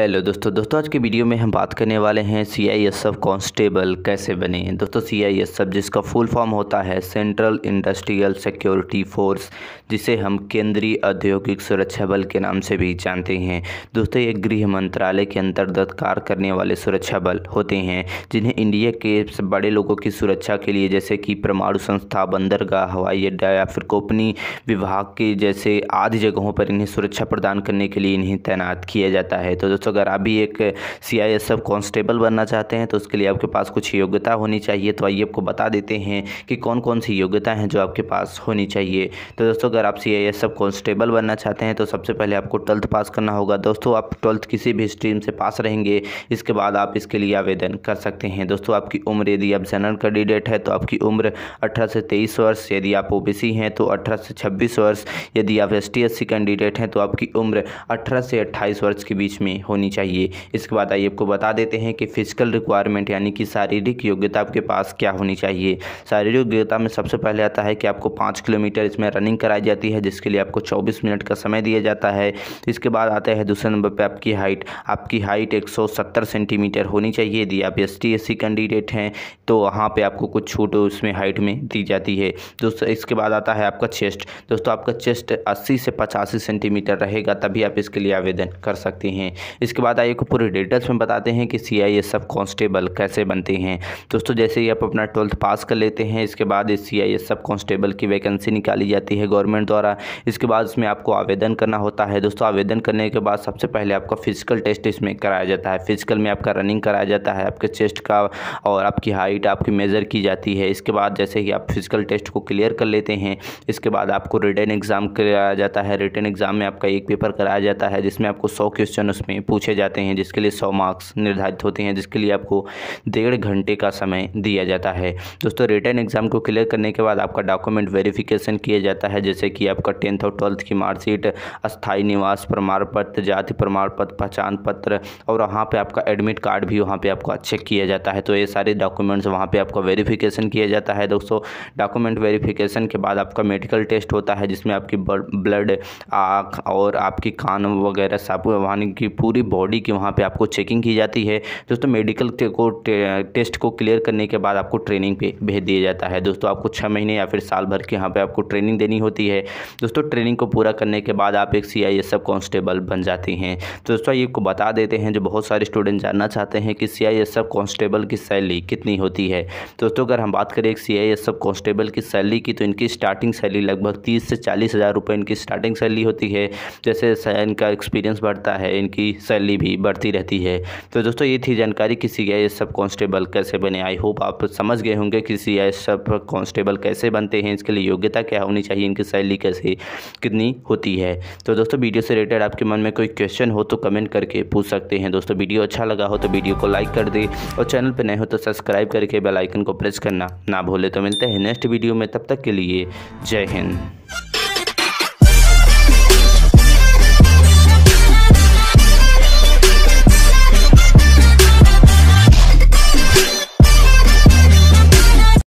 hello दोस्तों दोस्तों आज के वीडियो में हम बात करने वाले हैं C I S F constable कैसे बने दोस्तों सी आई एस एफ जिसका फुल फॉर्म होता है सेंट्रल इंडस्ट्रियल सिक्योरिटी फोर्स जिसे हम केंद्रीय औद्योगिक सुरक्षा बल के नाम से भी जानते हैं दोस्तों ये गृह मंत्रालय के अंतर्गत कार्य करने वाले सुरक्षा बल होते हैं जिन्हें इंडिया के बड़े लोगों की सुरक्षा के लिए जैसे कि परमाणु संस्था बंदरगाह हवाई अड्डा या फिर कोपनी विभाग के जैसे आदि जगहों पर इन्हें सुरक्षा प्रदान करने के लिए इन्हें तैनात किया जाता है तो दोस्तों अगर आप भी एक C I S F constable बनना चाहते हैं तो उसके लिए आपके पास कुछ योग्यता होनी चाहिए तो आइए आपको बता देते हैं कि कौन कौन सी योग्यता हैं जो आपके पास होनी चाहिए तो दोस्तों अगर आप C I S F constable बनना चाहते हैं तो सबसे पहले आपको ट्वेल्थ पास करना होगा दोस्तों आप ट्वेल्थ किसी भी स्ट्रीम से पास रहेंगे इसके बाद आप इसके लिए आवेदन कर सकते हैं दोस्तों आपकी उम्र यदि आप जनरल कैंडिडेट है तो आपकी उम्र अठारह से तेईस वर्ष यदि आप ओ हैं तो अठारह से छब्बीस वर्ष यदि आप एस टी कैंडिडेट हैं तो आपकी उम्र अठारह से अट्ठाईस वर्ष के बीच में होनी होनी चाहिए इसके बाद आइए आपको बता देते हैं कि फिजिकल रिक्वायरमेंट यानी कि शारीरिक योग्यता आपके पास क्या होनी चाहिए शारीरिक योग्यता में सबसे पहले आता है कि आपको पाँच किलोमीटर इसमें रनिंग कराई जाती है जिसके लिए आपको चौबीस मिनट का समय दिया जाता है इसके बाद आता है दूसरे नंबर पर आपकी हाइट आपकी हाइट एक सेंटीमीटर होनी चाहिए यदि आप एस टी कैंडिडेट हैं तो वहाँ पर आपको कुछ छूट उसमें हाइट में दी जाती है दोस्तों इसके बाद आता है आपका चेस्ट दोस्तों आपका चेस्ट अस्सी से पचासी सेंटीमीटर रहेगा तभी आप इसके लिए आवेदन कर सकते हैं इसके बाद आइए को पूरे डिटेल्स में बताते हैं कि C I S F constable कैसे बनते हैं दोस्तों जैसे ही आप अपना ट्वेल्थ पास कर लेते हैं इसके बाद इस C I S F constable की वैकेंसी निकाली जाती है गवर्नमेंट द्वारा इसके बाद इसमें आपको आवेदन करना होता है दोस्तों आवेदन करने के बाद सबसे पहले आपका फिजिकल टेस्ट इसमें कराया जाता है फिजिकल में आपका रनिंग कराया जाता है आपके चेस्ट का और आपकी हाइट आपकी मेज़र की जाती है इसके बाद जैसे ही आप फिजिकल टेस्ट को क्लियर कर लेते हैं इसके बाद आपको रिटर्न एग्ज़ाम कराया जाता है रिटर्न एग्ज़ाम में आपका एक पेपर कराया जाता है जिसमें आपको सौ क्वेश्चन उसमें पूछे जाते हैं जिसके लिए सौ मार्क्स निर्धारित होते हैं जिसके लिए आपको डेढ़ घंटे का समय दिया जाता है दोस्तों रिटर्न एग्जाम को क्लियर करने के बाद आपका डॉक्यूमेंट वेरिफिकेशन किया जाता है जैसे कि आपका टेंथ और ट्वेल्थ की मार्कशीट अस्थायी निवास प्रमाण पत्र जाति प्रमाण पत्र पहचान पत्र और वहाँ पर आपका एडमिट कार्ड भी वहाँ पर आपको चेक किया जाता है तो ये सारे डॉक्यूमेंट्स वहाँ पर आपका वेरीफिकेशन किया जाता है दोस्तों डॉक्यूमेंट वेरीफिकेशन के बाद आपका मेडिकल टेस्ट होता है जिसमें आपकी ब्लड आँख और आपकी कान वगैरह साफ वाहन की पूरी पूरी बॉडी की वहाँ पे आपको चेकिंग की जाती है दोस्तों मेडिकल को टे, टेस्ट को क्लियर करने के बाद आपको ट्रेनिंग पे भेज दिया जाता है दोस्तों आपको छः महीने या फिर साल भर के यहाँ पे आपको ट्रेनिंग देनी होती है दोस्तों ट्रेनिंग को पूरा करने के बाद आप एक C I S F constable बन जाती हैं तो दोस्तों ये को बता देते हैं जो बहुत सारे स्टूडेंट जानना चाहते हैं कि C I S F constable की सैलरी कितनी होती है दोस्तों अगर हम बात करें एक C I S F constable की सैलरी की तो इनकी स्टार्टिंग सैलरी लगभग तीस से चालीस हज़ार रुपये इनकी स्टार्टिंग सैलरी होती है जैसे इनका एक्सपीरियंस बढ़ता है इनकी सैलरी भी बढ़ती रहती है तो दोस्तों ये थी जानकारी कि सी आई सब कॉन्स्टेबल कैसे बने आई होप आप समझ गए होंगे कि सी आई सब कॉन्स्टेबल कैसे बनते हैं इसके लिए योग्यता क्या होनी चाहिए इनकी सैलरी कैसे कितनी होती है तो दोस्तों वीडियो से रिलेटेड आपके मन में कोई क्वेश्चन हो तो कमेंट करके पूछ सकते हैं दोस्तों वीडियो अच्छा लगा हो तो वीडियो को लाइक कर दे और चैनल पर नए हो तो सब्सक्राइब करके बेलाइकन को प्रेस करना ना भूले तो मिलते हैं नेक्स्ट वीडियो में तब तक के लिए जय हिंद